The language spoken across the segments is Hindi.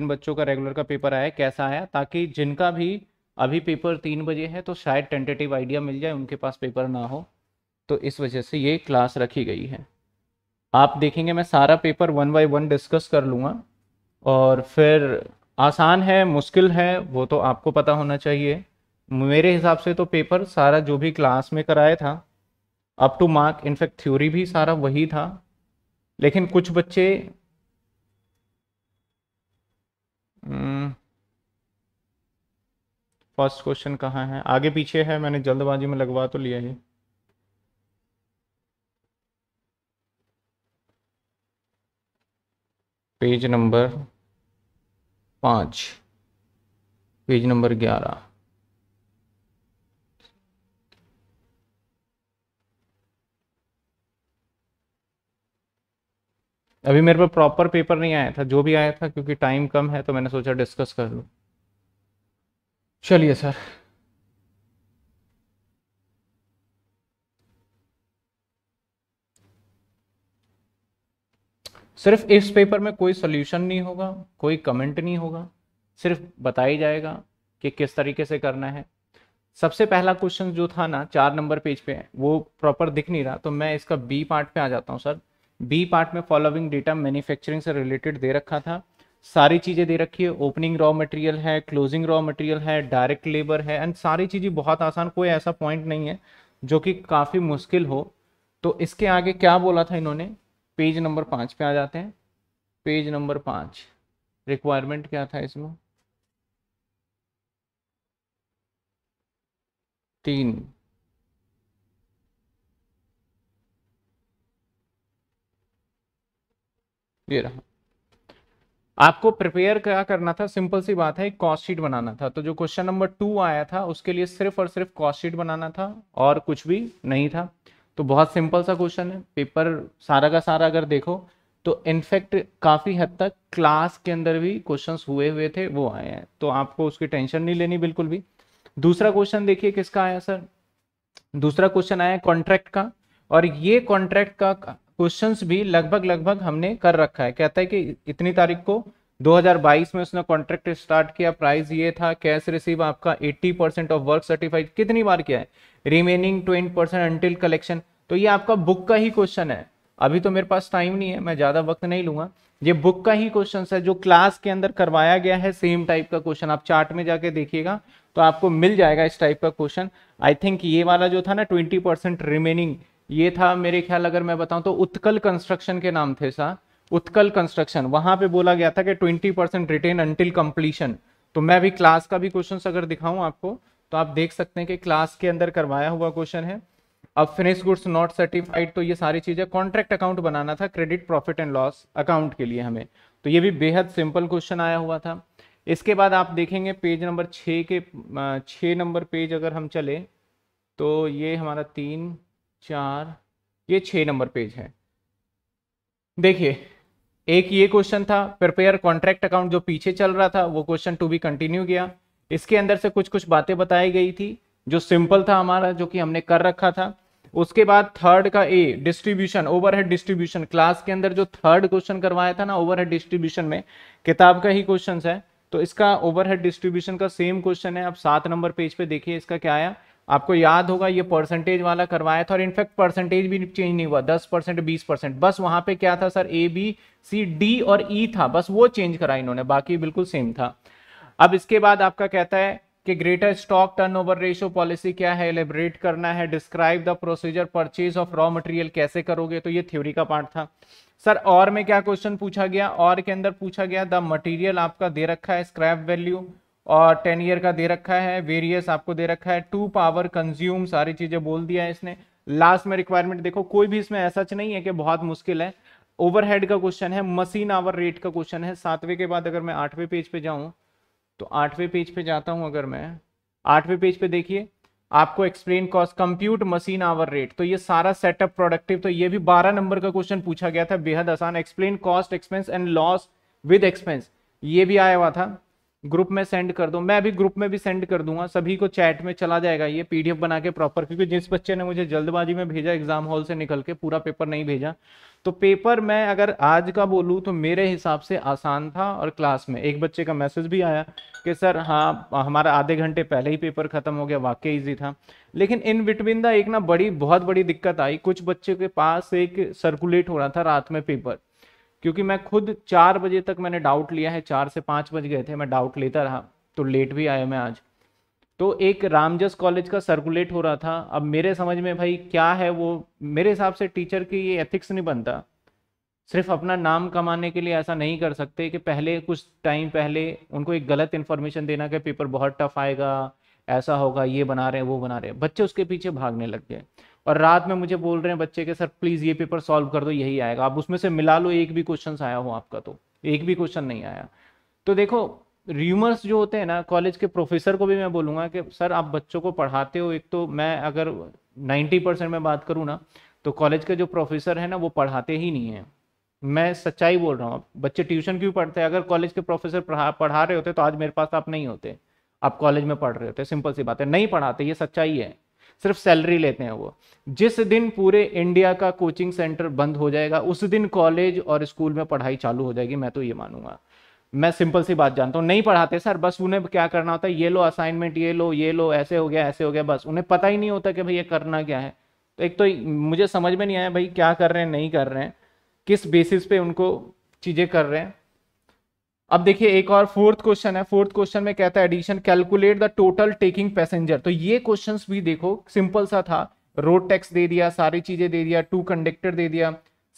तीन बच्चों का रेगुलर का पेपर आया कैसा आया ताकि जिनका भी अभी पेपर तीन बजे है तो शायद टेंटेटिव आइडिया मिल जाए उनके पास पेपर ना हो तो इस वजह से ये क्लास रखी गई है आप देखेंगे मैं सारा paper one by one discuss कर लूँगा और फिर आसान है मुश्किल है वो तो आपको पता होना चाहिए मेरे हिसाब से तो पेपर सारा जो भी क्लास में कराया था up to mark in fact theory भी सारा वही था लेकिन कुछ बच्चे फर्स्ट hmm. क्वेश्चन कहाँ है आगे पीछे है मैंने जल्दबाजी में लगवा तो लिया ही पेज नंबर पाँच पेज नंबर ग्यारह अभी मेरे पे प्रॉपर पेपर नहीं आया था जो भी आया था क्योंकि टाइम कम है तो मैंने सोचा डिस्कस कर लूँ चलिए सर सिर्फ इस पेपर में कोई सोल्यूशन नहीं होगा कोई कमेंट नहीं होगा सिर्फ बताया जाएगा कि किस तरीके से करना है सबसे पहला क्वेश्चन जो था ना चार नंबर पेज पे वो प्रॉपर दिख नहीं रहा तो मैं इसका बी पार्ट पे आ जाता हूँ सर बी पार्ट में फॉलोइंग डेटा मैन्युफैक्चरिंग से रिलेटेड दे रखा था सारी चीज़ें दे रखी है ओपनिंग रॉ मटेरियल है क्लोजिंग रॉ मटेरियल है डायरेक्ट लेबर है एंड सारी चीज़ें बहुत आसान कोई ऐसा पॉइंट नहीं है जो कि काफ़ी मुश्किल हो तो इसके आगे क्या बोला था इन्होंने पेज नंबर पांच पे आ जाते हैं पेज नंबर पांच रिक्वायरमेंट क्या था इसमें तीन ये रहा आपको प्रिपेयर क्या करना था सिंपल सी बात है कॉस्ट शीट बनाना था तो जो क्वेश्चन नंबर टू आया था उसके लिए सिर्फ और सिर्फ कॉस्ट शीट बनाना था और कुछ भी नहीं था तो बहुत सिंपल सा क्वेश्चन है पेपर सारा का सारा अगर देखो तो इनफैक्ट काफ़ी हद तक क्लास के अंदर भी क्वेश्चंस हुए हुए थे वो आए हैं तो आपको उसकी टेंशन नहीं लेनी बिल्कुल भी दूसरा क्वेश्चन देखिए किसका आया सर दूसरा क्वेश्चन आया कॉन्ट्रैक्ट का और ये कॉन्ट्रैक्ट का क्वेश्चंस भी लगभग लगभग हमने कर रखा है कहता है कि इतनी तारीख को 2022 में उसने कॉन्ट्रैक्ट स्टार्ट किया प्राइस ये था कैश रिसीव आपका 80 परसेंट ऑफ वर्क सर्टिफाइड कितनी बार किया है रिमेनिंग 20 परसेंट अंटिल कलेक्शन तो ये आपका बुक का ही क्वेश्चन है अभी तो मेरे पास टाइम नहीं है मैं ज़्यादा वक्त नहीं लूंगा ये बुक का ही क्वेश्चन है जो क्लास के अंदर करवाया गया है सेम टाइप का क्वेश्चन आप चार्ट में जाके देखिएगा तो आपको मिल जाएगा इस टाइप का क्वेश्चन आई थिंक ये वाला जो था ना ट्वेंटी परसेंट रिमेनिंग ये था मेरे ख्याल अगर मैं बताऊं तो उत्कल कंस्ट्रक्शन के नाम थे सा उत्कल कंस्ट्रक्शन वहां पे बोला गया था कि 20 परसेंट रिटेन अंटिल कंप्लीशन तो मैं भी क्लास का भी क्वेश्चन अगर दिखाऊं आपको तो आप देख सकते हैं कि क्लास के अंदर करवाया हुआ क्वेश्चन है अब फिनिश गुड्स नॉट सर्टिफाइड तो ये सारी चीजें कॉन्ट्रैक्ट अकाउंट बनाना था credit profit and loss account के लिए हमें तो ये भी बेहद सिंपल क्वेश्चन आया हुआ था इसके बाद आप देखेंगे पेज नंबर छ के छ नंबर पेज अगर हम चले तो ये हमारा तीन चार ये छह नंबर पेज है देखिए एक ये क्वेश्चन था प्रिपेयर कॉन्ट्रैक्ट अकाउंट जो पीछे चल रहा था वो क्वेश्चन टू भी कंटिन्यू गया इसके अंदर से कुछ कुछ बातें बताई गई थी जो सिंपल था हमारा जो कि हमने कर रखा था उसके बाद थर्ड का A distribution overhead distribution class के अंदर जो थर्ड क्वेश्चन करवाया था ना ओवरहेड डिस्ट्रीब्यूशन में किताब का ही क्वेश्चन है तो इसका ओवरहेड डिस्ट्रीब्यूशन का सेम क्वेश्चन है आप सात नंबर पेज पे देखिए इसका क्या आया आपको याद होगा ये परसेंटेज वाला करवाया था और इनफैक्ट परसेंटेज भी चेंज नहीं हुआ दस परसेंट बीस परसेंट बस वहां पे क्या था sir A B C D और ई e था बस वो चेंज करा इन्होंने बाकी बिल्कुल सेम था अब इसके बाद आपका कहता है कि greater stock turnover ratio policy क्या है एलिब्रेट करना है describe the procedure purchase of raw material कैसे करोगे तो ये थ्योरी का पार्ट था सर और में क्या क्वेश्चन पूछा गया और के अंदर पूछा गया द मटेरियल आपका दे रखा है स्क्रैप वैल्यू और टेन ईयर का दे रखा है वेरियस आपको दे रखा है टू पावर कंज्यूम सारी चीज़ें बोल दिया है इसने लास्ट में रिक्वायरमेंट देखो कोई भी इसमें ऐसा नहीं है कि बहुत मुश्किल है ओवरहेड का क्वेश्चन है मशीन आवर रेट का क्वेश्चन है सातवें के बाद अगर मैं आठवें पेज पे जाऊं तो आठवें पेज पे जाता हूं अगर मैं आठवें पेज पे देखिए आपको explain cost compute machine hour rate तो ये सारा सेटअप प्रोडक्टिव तो ये भी बारह नंबर का क्वेश्चन पूछा गया था बेहद आसान explain cost expense and loss with expense ये भी आया हुआ था ग्रुप में सेंड कर दो मैं अभी ग्रुप में भी सेंड कर दूंगा सभी को चैट में चला जाएगा ये पीडीएफ बना के प्रॉपर क्योंकि जिस बच्चे ने मुझे जल्दबाजी में भेजा एग्जाम हॉल से निकल के पूरा पेपर नहीं भेजा तो पेपर मैं अगर आज का बोलूँ तो मेरे हिसाब से आसान था और क्लास में एक बच्चे का मैसेज भी आया कि सर हाँ हमारा आधे घंटे पहले ही पेपर ख़त्म हो गया वाकई ईजी था लेकिन इन बिटवीन द एक ना बड़ी बहुत बड़ी दिक्कत आई कुछ बच्चे के पास एक सर्कुलेट हो रहा था रात में पेपर क्योंकि मैं खुद चार बजे तक मैंने डाउट लिया है चार से पाँच बज गए थे मैं डाउट लेता रहा तो लेट भी आया मैं आज तो एक रामजस कॉलेज का सर्कुलेट हो रहा था अब मेरे समझ में भाई क्या है वो मेरे हिसाब से टीचर की ये एथिक्स नहीं बनता सिर्फ अपना नाम कमाने के लिए ऐसा नहीं कर सकते कि पहले कुछ टाइम पहले उनको एक गलत इन्फॉर्मेशन देना कि पेपर बहुत टफ आएगा ऐसा होगा ये बना रहे हैं वो बना रहे हैं बच्चे उसके पीछे भागने लग गए और रात में मुझे बोल रहे हैं बच्चे के सर प्लीज़ ये पेपर सॉल्व कर दो यही आएगा आप उसमें से मिला लो एक भी क्वेश्चन आया हो आपका तो एक भी क्वेश्चन नहीं आया तो देखो र्यूमर्स जो होते हैं ना कॉलेज के प्रोफेसर को भी मैं बोलूँगा कि सर आप बच्चों को पढ़ाते हो एक तो मैं अगर नाइन्टी परसेंट में बात करूँ ना तो कॉलेज के जो प्रोफेसर है ना वो पढ़ाते ही नहीं हैं मैं सच्चाई बोल रहा हूँ बच्चे ट्यूशन क्यों पढ़ते हैं अगर कॉलेज के प्रोफेसर पढ़ा पढ़ा रहे होते तो आज मेरे पास आप नहीं होते आप कॉलेज में पढ़ रहे होते हैं सिंपल सी बात है नहीं पढ़ाते ये सच्चाई है सिर्फ सैलरी लेते हैं वो जिस दिन पूरे इंडिया का कोचिंग सेंटर बंद हो जाएगा उस दिन कॉलेज और स्कूल में पढ़ाई चालू हो जाएगी मैं तो ये मानूंगा मैं सिंपल सी बात जानता हूँ नहीं पढ़ाते सर बस उन्हें क्या करना होता है ये लो असाइनमेंट ये लो ये लो ऐसे हो गया ऐसे हो गया बस उन्हें पता ही नहीं होता कि भाई ये करना क्या है तो एक तो मुझे समझ में नहीं आया भाई क्या कर रहे हैं नहीं कर रहे हैं किस बेसिस पे उनको चीज़ें कर रहे हैं अब देखिए एक और फोर्थ क्वेश्चन है फोर्थ क्वेश्चन में कहता है addition calculate the total taking passenger तो ये क्वेश्चंस भी देखो सिंपल सा था रोड टैक्स दे दिया सारी चीजें दे दिया टू कंडक्टर दे दिया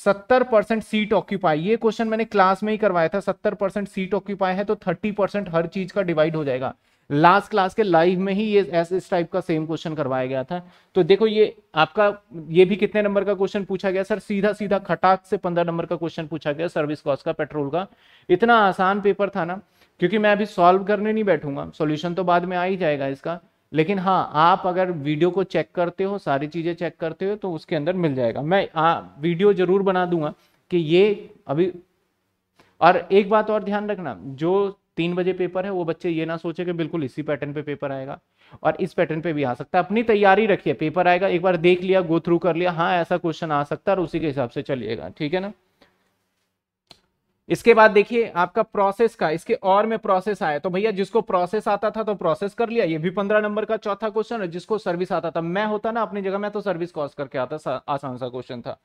सत्तर परसेंट सीट ऑक्यूपाई ये क्वेश्चन मैंने क्लास में ही करवाया था सत्तर परसेंट सीट ऑक्यूपाई है तो थर्टी परसेंट हर चीज का डिवाइड हो जाएगा लास्ट क्लास के लाइव में ही ये ऐसे इस टाइप का सेम क्वेश्चन करवाया गया था तो देखो ये आपका ये भी कितने नंबर का क्वेश्चन पूछा गया सर सीधा सीधा खटाक से पंद्रह नंबर का क्वेश्चन पूछा गया सर्विस कॉस्ट का पेट्रोल का इतना आसान पेपर था ना क्योंकि मैं अभी सॉल्व करने नहीं बैठूंगा सोल्यूशन तो बाद में आ ही जाएगा इसका लेकिन हाँ आप अगर वीडियो को चेक करते हो सारी चीज़ें चेक करते हो तो उसके अंदर मिल जाएगा मैं आ, वीडियो जरूर बना दूंगा कि ये अभी और एक बात और ध्यान रखना जो तीन बजे पेपर है वो बच्चे ये ना सोचे कि बिल्कुल इसी पैटर्न पे पेपर आएगा और इस पैटर्न पे भी आ सकता है अपनी तैयारी रखिए पेपर आएगा एक बार देख लिया गो थ्रू कर लिया हाँ ऐसा क्वेश्चन आ सकता है और उसी के हिसाब से चलिएगा ठीक है ना इसके बाद देखिए आपका प्रोसेस का इसके और में प्रोसेस आया तो भैया जिसको प्रोसेस आता था तो प्रोसेस कर लिया ये भी पंद्रह नंबर का चौथा क्वेश्चन है जिसको सर्विस आता था मैं होता ना अपनी जगह मैं तो सर्विस कॉस करके आता आसान सा क्वेश्चन था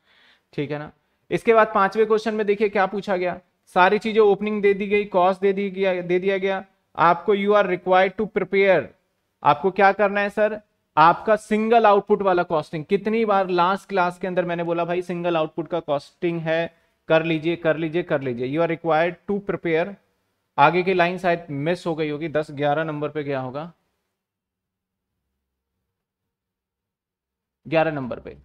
ठीक है ना इसके बाद पांचवें क्वेश्चन में देखिए क्या पूछा गया सारी चीजें ओपनिंग दे दी गई कॉस्ट दे दी गया दे दिया गया आपको you are required to prepare आपको क्या करना है सर आपका सिंगल आउटपुट वाला कॉस्टिंग कितनी बार लास्ट क्लास के अंदर मैंने बोला भाई सिंगल आउटपुट का कॉस्टिंग है कर लीजिए कर लीजिए कर लीजिए you are required to prepare आगे की लाइन शायद मिस हो गई होगी दस ग्यारह नंबर पे गया होगा ग्यारह नंबर पे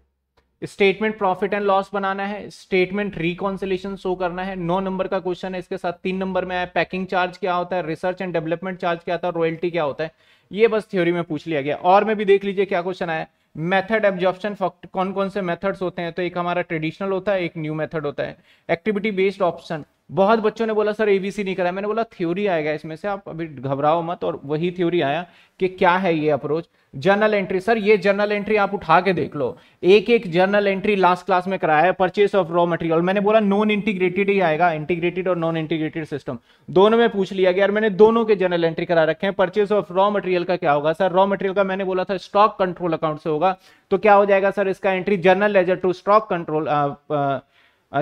स्टेटमेंट प्रॉफिट एंड लॉस बनाना है स्टेटमेंट रिकॉन्सिलेशन शो करना है नौ नंबर का क्वेश्चन है इसके साथ तीन नंबर में आया पैकिंग चार्ज क्या होता है रिसर्च एंड डेवलपमेंट चार्ज क्या होता है रॉयल्टी क्या होता है ये बस थ्योरी में पूछ लिया गया और में भी देख लीजिए क्या क्वेश्चन आया मेथड एब्जॉर्प्शन कौन कौन से मेथड्स होते हैं तो एक हमारा ट्रेडिशनल होता है एक न्यू मेथड होता है एक्टिविटी बेस्ड ऑप्शन बहुत बच्चों ने बोला सर एबीसी नहीं करा मैंने बोला थ्योरी आएगा इसमें से आप अभी घबराओ मत और वही थ्योरी आया कि क्या है ये अप्रोच जर्नल एंट्री सर ये जर्नल एंट्री आप उठा के देख लो एक एक जर्नल एंट्री लास्ट क्लास में कराया है परचेस ऑफ रॉ मटेरियल मैंने बोला नॉन इंटीग्रेटेड ही आएगा इंटीग्रेटेड और नॉन इंटीग्रेटेड सिस्टम दोनों में पूछ लिया गया और मैंने दोनों के जर्नल एंट्री करा रखे हैं परचेस ऑफ रॉ मटेरियल का क्या होगा सर रॉ मटेरियल का मैंने बोला था स्टॉक कंट्रोल अकाउंट से होगा तो क्या हो जाएगा सर इसका entry journal ledger to stock control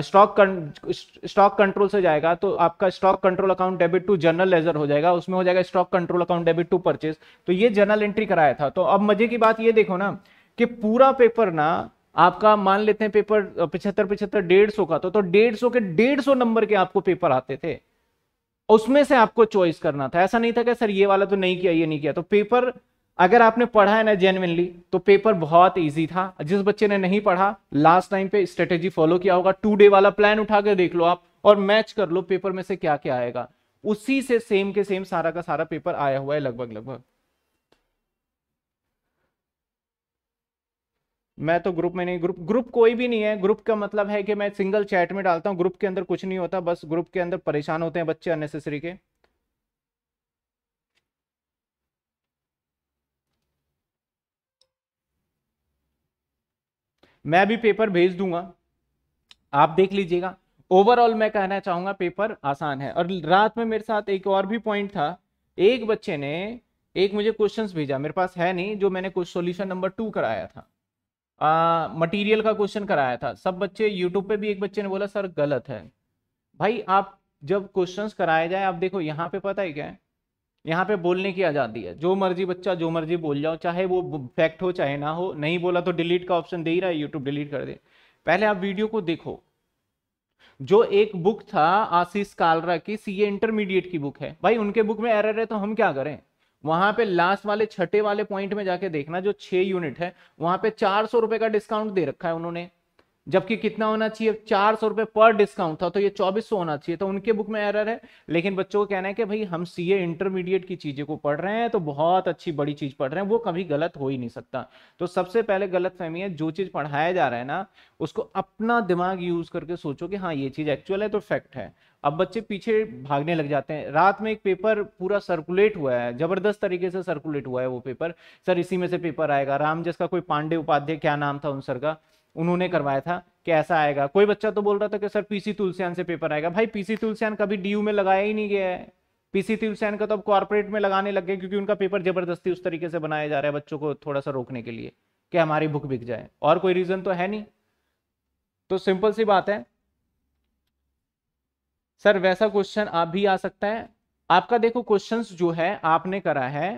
stock stock control से जाएगा तो आपका stock control account debit to general ledger हो जाएगा उसमें हो जाएगा stock control account debit to purchase तो ये जनरल एंट्री कराया था तो अब मजे की बात ये देखो ना कि पूरा पेपर ना आपका मान लेते हैं पेपर पिछहत्तर पिछहत्तर डेढ़ सौ का तो तो डेढ़ सौ के डेढ़ सौ नंबर के आपको पेपर आते थे उसमें से आपको चॉइस करना था ऐसा नहीं था कि सर ये वाला तो नहीं किया ये नहीं किया तो पेपर अगर आपने पढ़ा है ना जेनविनली तो पेपर बहुत इजी था जिस बच्चे ने नहीं पढ़ा लास्ट टाइम पे स्ट्रेटेजी फॉलो किया होगा टू डे वाला प्लान उठा के देख लो आप और मैच कर लो पेपर में से क्या क्या आएगा उसी से सेम के सेम सारा का सारा पेपर आया हुआ है लगभग लगभग मैं तो ग्रुप में नहीं ग्रुप ग्रुप कोई भी नहीं है ग्रुप का मतलब है कि मैं सिंगल चैट में डालता हूँ ग्रुप के अंदर कुछ नहीं होता बस ग्रुप के अंदर परेशान होते हैं बच्चे अननेसेसरी के मैं भी पेपर भेज दूंगा आप देख लीजिएगा ओवरऑल मैं कहना चाहूंगा पेपर आसान है और रात में मेरे साथ एक और भी पॉइंट था एक बच्चे ने एक मुझे क्वेश्चंस भेजा मेरे पास है नहीं जो मैंने कुछ सॉल्यूशन नंबर टू कराया था मटेरियल का क्वेश्चन कराया था सब बच्चे यूट्यूब पे भी एक बच्चे ने बोला सर गलत है भाई आप जब क्वेश्चंस कराए जाए आप देखो यहाँ पे पता ही क्या है यहाँ पे बोलने की आज़ादी है जो मर्जी बच्चा जो मर्जी बोल जाओ चाहे वो फैक्ट हो चाहे ना हो नहीं बोला तो डिलीट का ऑप्शन दे ही रहा है यूट्यूब डिलीट कर दे पहले आप वीडियो को देखो जो एक बुक था आशीष कालरा की सीए इंटरमीडिएट की बुक है भाई उनके बुक में एरर है तो हम क्या करें वहां पे लास्ट वाले छठे वाले पॉइंट में जाके देखना जो छह यूनिट है वहां पे चार सौ रुपए का डिस्काउंट दे रखा है उन्होंने जबकि कितना होना चाहिए चार सौ रुपये पर डिस्काउंट था तो ये चौबीस सौ होना चाहिए तो उनके बुक में एरर है लेकिन बच्चों का कहना है कि भाई हम सी ए इंटरमीडिएट की चीज़ें को पढ़ रहे हैं तो बहुत अच्छी बड़ी चीज़ पढ़ रहे हैं वो कभी गलत हो ही नहीं सकता तो सबसे पहले गलत फहमी है जो चीज़ पढ़ाया जा रहा है ना उसको अपना दिमाग यूज़ करके सोचो कि हाँ ये चीज़ एक्चुअल है तो फैक्ट है अब बच्चे पीछे भागने लग जाते हैं रात में एक पेपर पूरा सर्कुलेट हुआ है जबरदस्त तरीके से सर्कुलेट हुआ है वो पेपर सर इसी में से पेपर आएगा रामजस का कोई पांडे उपाध्याय क्या नाम था उन सर का उन्होंने करवाया था कि ऐसा आएगा कोई बच्चा तो बोल रहा था कि सर पीसी तुलसियान से पेपर आएगा भाई पीसी तुलसियान कभी डीयू में लगाया ही नहीं गया है पीसी तुलसियान का तो अब कॉर्पोरेट में लगाने लग गए क्योंकि उनका पेपर जबरदस्ती उस तरीके से बनाया जा रहा है बच्चों को थोड़ा सा रोकने के लिए कि हमारी बुक बिक जाए और कोई रीजन तो है नहीं तो सिंपल सी बात है सर वैसा क्वेश्चन आप भी आ सकता है आपका देखो क्वेश्चंस जो है आपने करा है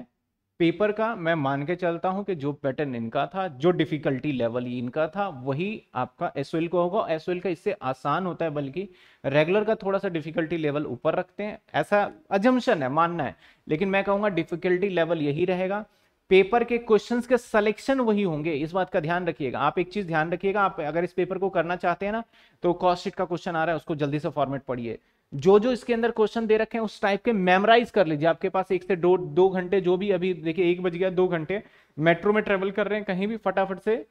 पेपर का मैं मान के चलता हूं कि जो पैटर्न इनका था जो डिफिकल्टी लेवल इनका था वही आपका एस का होगा एस का इससे आसान होता है बल्कि रेगुलर का थोड़ा सा डिफिकल्टी लेवल ऊपर रखते हैं ऐसा अजम्पन है मानना है लेकिन मैं कहूंगा डिफिकल्टी लेवल यही रहेगा पेपर के क्वेश्चंस के सिलेक्शन वही होंगे इस बात का ध्यान रखिएगा आप एक चीज ध्यान रखिएगा आप अगर इस पेपर को करना चाहते हैं ना तो कॉस्टिट का क्वेश्चन आ रहा है उसको जल्दी से फॉर्मेट पढ़िए जो जो इसके अंदर क्वेश्चन दे रखे हैं उस टाइप के मेमोराइज कर लीजिए आपके पास एक से दो दो घंटे जो भी अभी देखिए एक बज गया दो घंटे मेट्रो में ट्रेवल कर रहे हैं कहीं भी फटाफट से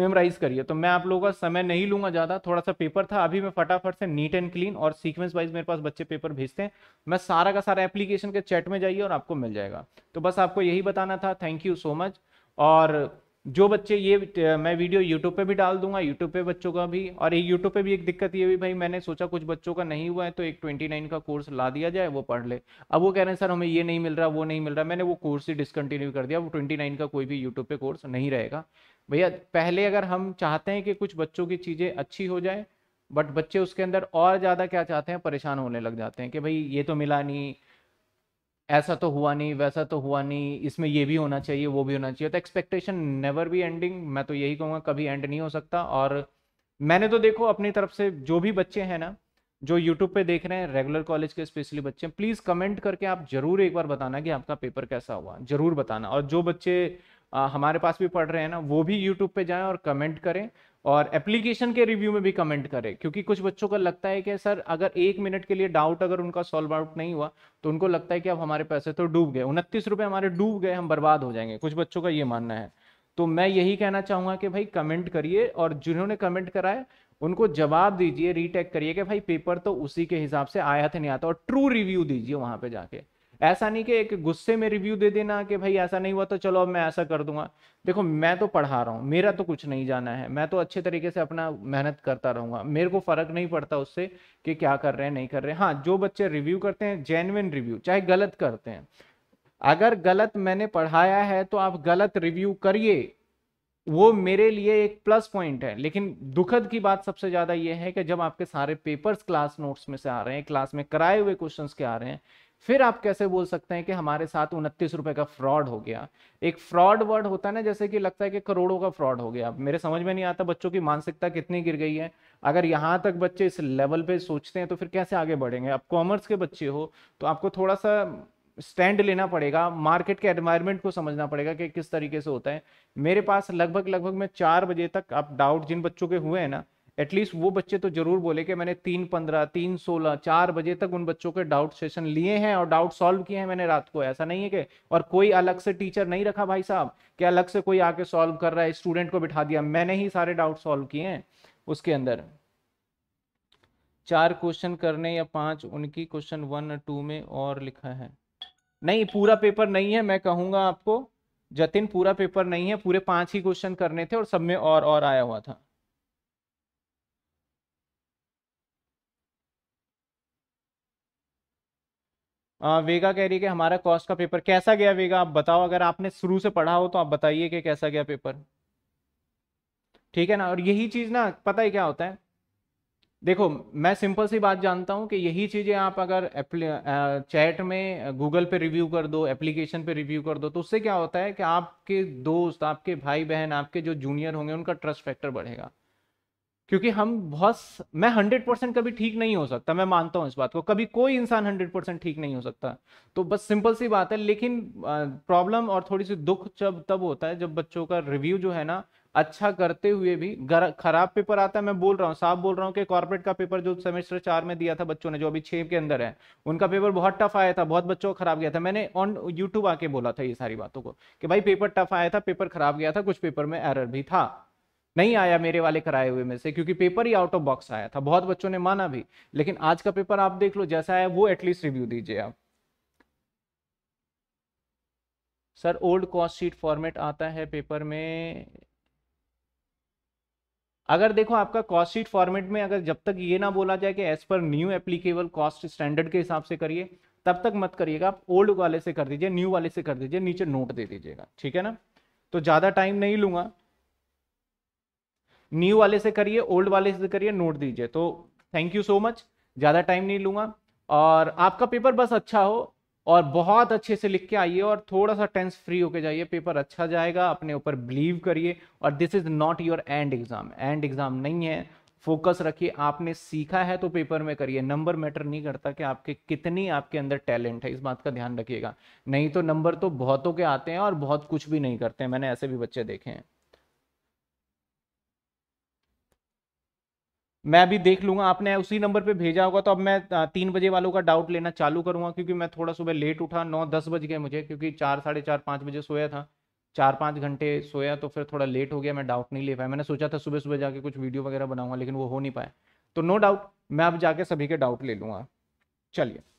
मेमोराइज करिए तो मैं आप लोगों का समय नहीं लूंगा ज़्यादा थोड़ा सा पेपर था अभी मैं फटाफट से नीट एंड क्लीन और सीक्वेंस वाइज मेरे पास बच्चे पेपर भेजते हैं मैं सारा का सारा एप्लीकेशन के चैट में जाइए और आपको मिल जाएगा तो बस आपको यही बताना था थैंक यू सो मच और जो बच्चे ये मैं वीडियो यूट्यूब पे भी डाल दूंगा यूट्यूब पे बच्चों का भी और एक यूट्यूब पे भी एक दिक्कत ये भी भाई मैंने सोचा कुछ बच्चों का नहीं हुआ है तो एक ट्वेंटी नाइन का कोर्स ला दिया जाए वो पढ़ ले अब वो कह रहे हैं सर हमें ये नहीं मिल रहा वो नहीं मिल रहा मैंने वो कोर्स ही डिसकंटिन्यू कर दिया वो ट्वेंटी नाइन का कोई भी यूट्यूब पे कोर्स नहीं रहेगा भैया पहले अगर हम चाहते हैं कि कुछ बच्चों की चीज़ें अच्छी हो जाए बट बच्चे उसके अंदर और ज़्यादा क्या चाहते हैं परेशान होने लग जाते हैं कि भाई ये तो मिला नहीं ऐसा तो हुआ नहीं वैसा तो हुआ नहीं इसमें ये भी होना चाहिए वो भी होना चाहिए तो एक्सपेक्टेशन नेवर भी एंडिंग मैं तो यही कहूँगा कभी एंड नहीं हो सकता और मैंने तो देखो अपनी तरफ से जो भी बच्चे हैं ना जो यूट्यूब पे देख रहे हैं रेगुलर कॉलेज के स्पेशली बच्चे प्लीज़ कमेंट करके आप जरूर एक बार बताना कि आपका पेपर कैसा हुआ जरूर बताना और जो बच्चे आ, हमारे पास भी पढ़ रहे हैं ना वो भी यूट्यूब पे जाएं और कमेंट करें और एप्लीकेशन के रिव्यू में भी कमेंट करें क्योंकि कुछ बच्चों का लगता है कि सर अगर एक मिनट के लिए डाउट अगर उनका सॉल्व आउट नहीं हुआ तो उनको लगता है कि अब हमारे पैसे तो डूब गए उनतीस रुपये हमारे डूब गए हम बर्बाद हो जाएंगे कुछ बच्चों का ये मानना है तो मैं यही कहना चाहूँगा कि भाई कमेंट करिए और जिन्होंने कमेंट कराया उनको जवाब दीजिए रीटेक करिए कि भाई पेपर तो उसी के हिसाब से आया था नहीं आता और ट्रू रिव्यू दीजिए वहाँ पर जाके ऐसा नहीं कि एक गुस्से में रिव्यू दे देना कि भाई ऐसा नहीं हुआ तो चलो अब मैं ऐसा कर दूंगा देखो मैं तो पढ़ा रहा हूँ मेरा तो कुछ नहीं जाना है मैं तो अच्छे तरीके से अपना मेहनत करता रहूंगा मेरे को फर्क नहीं पड़ता उससे कि क्या कर रहे हैं नहीं कर रहे हैं हाँ जो बच्चे रिव्यू करते हैं जेनुइन रिव्यू चाहे गलत करते हैं अगर गलत मैंने पढ़ाया है तो आप गलत रिव्यू करिए वो मेरे लिए एक प्लस पॉइंट है लेकिन दुखद की बात सबसे ज़्यादा ये है कि जब आपके सारे पेपर्स क्लास नोट्स में से आ रहे हैं क्लास में कराए हुए क्वेश्चंस के आ रहे हैं फिर आप कैसे बोल सकते हैं कि हमारे साथ उनतीस रुपए का फ्रॉड हो गया एक फ्रॉड वर्ड होता है ना जैसे कि लगता है कि करोड़ों का फ्रॉड हो गया मेरे समझ में नहीं आता बच्चों की मानसिकता कितनी गिर गई है अगर यहाँ तक बच्चे इस लेवल पे सोचते हैं तो फिर कैसे आगे बढ़ेंगे आप कॉमर्स के बच्चे हो तो आपको थोड़ा सा स्टैंड लेना पड़ेगा मार्केट के एनवायरमेंट को समझना पड़ेगा कि किस तरीके से होता है मेरे पास लगभग लगभग मैं चार बजे तक आप डाउट जिन बच्चों के हुए हैं ना एटलीस्ट वो बच्चे तो जरूर बोले कि मैंने तीन पंद्रह तीन सोलह चार बजे तक उन बच्चों के डाउट सेशन लिए हैं और डाउट सॉल्व किए हैं मैंने रात को ऐसा नहीं है कि और कोई अलग से टीचर नहीं रखा भाई साहब कि अलग से कोई आके सॉल्व कर रहा है स्टूडेंट को बिठा दिया मैंने ही सारे डाउट सॉल्व किए हैं उसके अंदर चार क्वेश्चन करने या पांच उनकी क्वेश्चन वन टू में और लिखा है नहीं पूरा पेपर नहीं है मैं कहूंगा आपको जतिन पूरा पेपर नहीं है पूरे पांच ही क्वेश्चन करने थे और सब में और और आया हुआ था आ, वेगा कह रही है कि हमारा कॉस्ट का पेपर कैसा गया वेगा आप बताओ अगर आपने शुरू से पढ़ा हो तो आप बताइए कि कैसा गया पेपर ठीक है ना और यही चीज़ ना पता ही क्या होता है देखो मैं सिंपल सी बात जानता हूँ कि यही चीज़ें आप अगर चैट में गूगल पे रिव्यू कर दो एप्लीकेशन पे रिव्यू कर दो तो उससे क्या होता है कि आपके दोस्त आपके भाई बहन आपके जो जूनियर होंगे उनका ट्रस्ट फैक्टर बढ़ेगा क्योंकि हम बहुत मैं हंड्रेड परसेंट कभी ठीक नहीं हो सकता मैं मानता हूँ इस बात को कभी कोई इंसान हंड्रेड परसेंट ठीक नहीं हो सकता तो बस सिंपल सी बात है लेकिन प्रॉब्लम और थोड़ी सी दुख जब तब होता है जब बच्चों का रिव्यू जो है ना अच्छा करते हुए भी खराब पेपर आता है मैं बोल रहा हूँ साफ बोल रहा हूँ कि कॉर्पोरेट का पेपर जो सेमेस्टर चार में दिया था बच्चों ने जो अभी छः के अंदर है उनका पेपर बहुत टफ आया था बहुत बच्चों का खराब गया था मैंने ऑन यूट्यूब आके बोला था ये सारी बातों को कि भाई पेपर टफ आया था पेपर खराब गया था कुछ पेपर में एरर भी था नहीं आया मेरे वाले कराए हुए में से क्योंकि पेपर ही आउट ऑफ बॉक्स आया था बहुत बच्चों ने माना भी लेकिन आज का पेपर आप देख लो जैसा आया वो एटलीस्ट रिव्यू दीजिए आप sir old cost sheet format आता है पेपर में अगर देखो आपका कॉस्ट शीट फॉर्मेट में अगर जब तक ये ना बोला जाए कि as per new applicable cost standard के हिसाब से करिए तब तक मत करिएगा आप ओल्ड वाले से कर दीजिए न्यू वाले से कर दीजिए नीचे नोट दे दीजिएगा ठीक है ना तो ज़्यादा टाइम नहीं लूंगा न्यू वाले से करिए ओल्ड वाले से करिए नोट दीजिए तो थैंक यू सो मच ज़्यादा टाइम नहीं लूँगा और आपका पेपर बस अच्छा हो और बहुत अच्छे से लिख के आइए और थोड़ा सा टेंस फ्री होके जाइए पेपर अच्छा जाएगा अपने ऊपर बिलीव करिए और this is not your end exam end exam नहीं है फोकस रखिए आपने सीखा है तो पेपर में करिए नंबर मैटर नहीं करता कि आपके कितनी आपके अंदर टैलेंट है इस बात का ध्यान रखिएगा नहीं तो नंबर तो बहुतों के आते हैं और बहुत कुछ भी नहीं करते हैं मैंने ऐसे भी बच्चे देखे हैं मैं भी देख लूंगा आपने उसी नंबर पे भेजा होगा तो अब मैं तीन बजे वालों का डाउट लेना चालू करूंगा क्योंकि मैं थोड़ा सुबह लेट उठा नौ दस बज गए मुझे क्योंकि चार साढ़े चार पाँच बजे सोया था चार पाँच घंटे सोया तो फिर थोड़ा लेट हो गया मैं डाउट नहीं ले पाया मैंने सोचा था सुबह सुबह जाके कुछ वीडियो वगैरह बनाऊंगा लेकिन वो हो नहीं पाया तो नो डाउट मैं अब जाके सभी के डाउट ले लूँगा चलिए